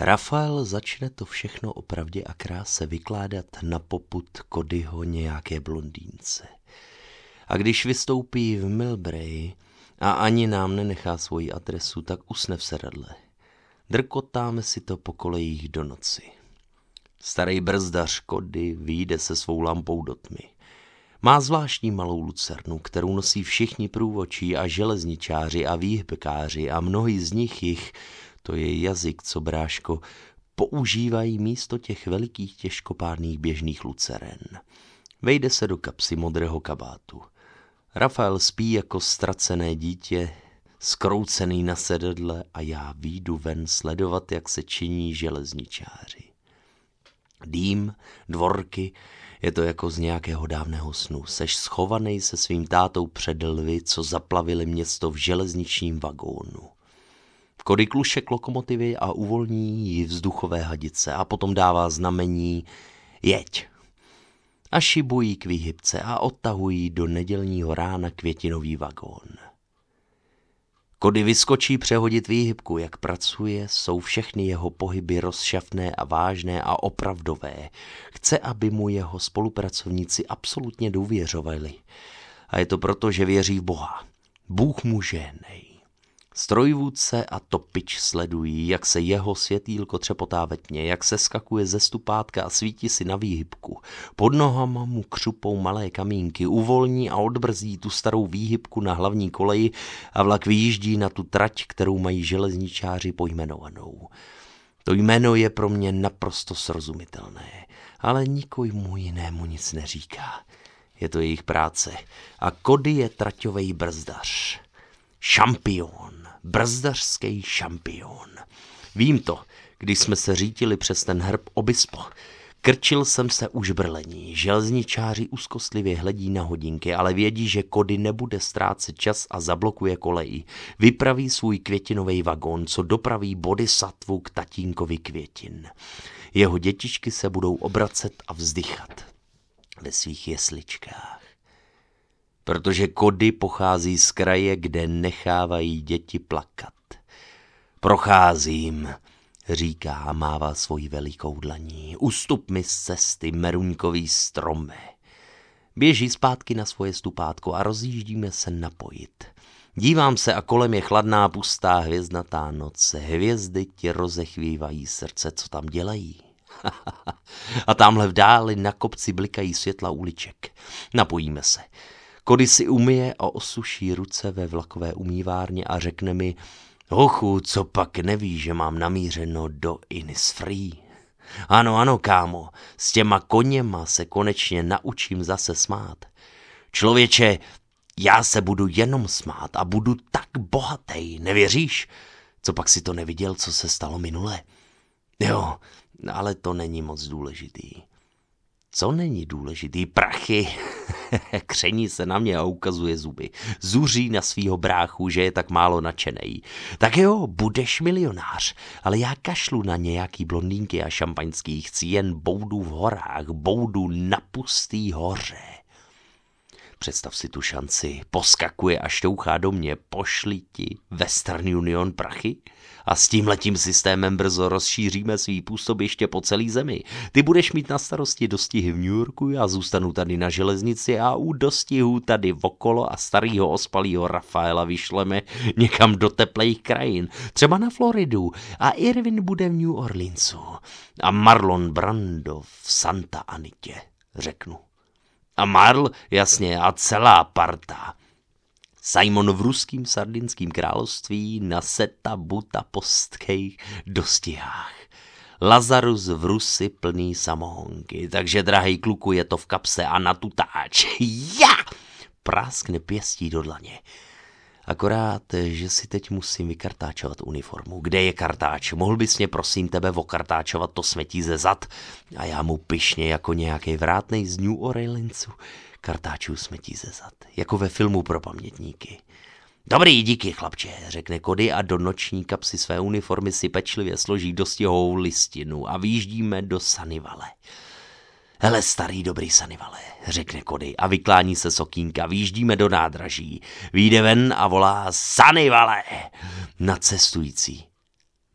Rafael začne to všechno opravdě a kráse vykládat na poput Kodyho nějaké blondýnce. A když vystoupí v Milbrayi a ani nám nenechá svoji adresu, tak usne v sedadle. Drkotáme si to po kolejích do noci. Starý brzdař Kody vyjde se svou lampou do tmy. Má zvláštní malou lucernu, kterou nosí všichni průvočí a železničáři a výhbekáři a mnohí z nich jich to je jazyk, co bráško, používají místo těch velikých těžkopádných běžných luceren. Vejde se do kapsy modrého kabátu. Rafael spí jako ztracené dítě, skroucený na sedadle a já výjdu ven sledovat, jak se činí železničáři. Dým, dvorky, je to jako z nějakého dávného snu. Seš schovaný se svým tátou před lvy, co zaplavili město v železničním vagónu k lokomotivy a uvolní ji vzduchové hadice a potom dává znamení jeď. A šibují k výhybce a odtahují do nedělního rána květinový vagón. Kody vyskočí přehodit výhybku, jak pracuje, jsou všechny jeho pohyby rozšafné a vážné a opravdové. Chce, aby mu jeho spolupracovníci absolutně důvěřovali. A je to proto, že věří v Boha. Bůh mu ženej. Strojvůdce a topič sledují, jak se jeho světýlko třepotá ve tmě, jak se skakuje ze stupátka a svítí si na výhybku. Pod nohama mu křupou malé kamínky, uvolní a odbrzí tu starou výhybku na hlavní koleji a vlak vyjíždí na tu trať, kterou mají železničáři pojmenovanou. To jméno je pro mě naprosto srozumitelné, ale mu jinému nic neříká. Je to jejich práce a Kody je traťovej brzdař šampion, brzdařský šampion. Vím to, když jsme se řítili přes ten hrb obispo. Krčil jsem se už brlení. Železničáři úzkostlivě hledí na hodinky, ale vědí, že Kody nebude ztrácet čas a zablokuje kolej. Vypraví svůj květinový vagón, co dopraví body satvu k tatínkovi květin. Jeho dětičky se budou obracet a vzdychat ve svých jesličkách protože kody pochází z kraje, kde nechávají děti plakat. Procházím, říká a mává svoji velikou dlaní. Ustup mi z cesty, meruňkový strome. Běží zpátky na svoje stupátko a rozjíždíme se napojit. Dívám se a kolem je chladná, pustá hvězdnatá noc. Hvězdy ti rozechvívají srdce, co tam dělají. a tamhle v dáli na kopci blikají světla uliček. Napojíme se. Kody si umije a osuší ruce ve vlakové umývárně a řekne mi, hochu, co pak neví, že mám namířeno do Innisfree. Ano, ano, kámo, s těma koněma se konečně naučím zase smát. Člověče, já se budu jenom smát a budu tak bohatý, nevěříš? Co pak si to neviděl, co se stalo minule? Jo, ale to není moc důležitý. Co není důležitý? Prachy. Kření se na mě a ukazuje zuby. Zuří na svýho bráchu, že je tak málo nadšený. Tak jo, budeš milionář, ale já kašlu na nějaký blondýnky a šampaňský. Chci jen boudu v horách, boudu na pustý hoře. Představ si tu šanci. Poskakuje a šťouchá do mě. Pošli ti Western Union prachy? A s tímhletím systémem brzo rozšíříme svý působiště po celý zemi. Ty budeš mít na starosti dostihy v New Yorku, já zůstanu tady na železnici a u dostihů tady vokolo a starého ospalého Rafaela vyšleme někam do teplejch krajin. Třeba na Floridu a Irvin bude v New Orleansu. A Marlon Brando v Santa Anitě, řeknu. A Marl, jasně, a celá parta. Simon v ruským sardinském království na seta buta postkejch dostihách. Lazarus v Rusy plný samohonky, takže drahej kluku je to v kapse a na tutáč. Ja! Práskne pěstí do dlaně. Akorát, že si teď musím vykartáčovat uniformu. Kde je kartáč? Mohl bys mě prosím tebe vokartáčovat to smetí ze zad? A já mu pišně jako nějaký vrátnej z New Orleansu kartáčů smetí ze zad. Jako ve filmu pro pamětníky. Dobrý, díky, chlapče, řekne Kody a do noční kapsy své uniformy si pečlivě složí dostihou listinu a výjíždíme do Sanivale. Hele, starý dobrý Sanivale, řekne Kody a vyklání se sokínka. Výjíždíme do nádraží. Výjde ven a volá Sanivale na cestující.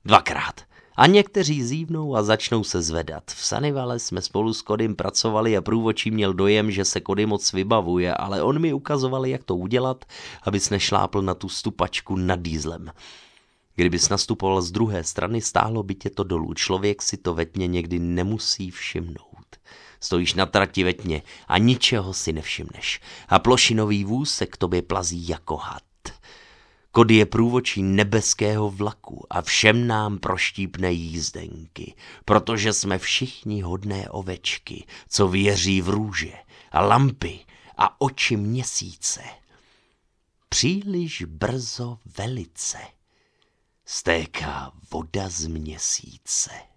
Dvakrát. A někteří zívnou a začnou se zvedat. V Sanivale jsme spolu s Kodym pracovali a průvočí měl dojem, že se Kody moc vybavuje, ale on mi ukazoval, jak to udělat, abys nešlápl na tu stupačku nad dýzlem. Kdybys nastupoval z druhé strany, stáhlo by tě to dolů. Člověk si to ve tmě někdy nemusí všimnout. Stojíš na trati vetně a ničeho si nevšimneš. A plošinový vůz se k tobě plazí jako had. Kody je průvočí nebeského vlaku a všem nám proštípne jízdenky, protože jsme všichni hodné ovečky, co věří v růže a lampy a oči měsíce. Příliš brzo velice stéká voda z měsíce.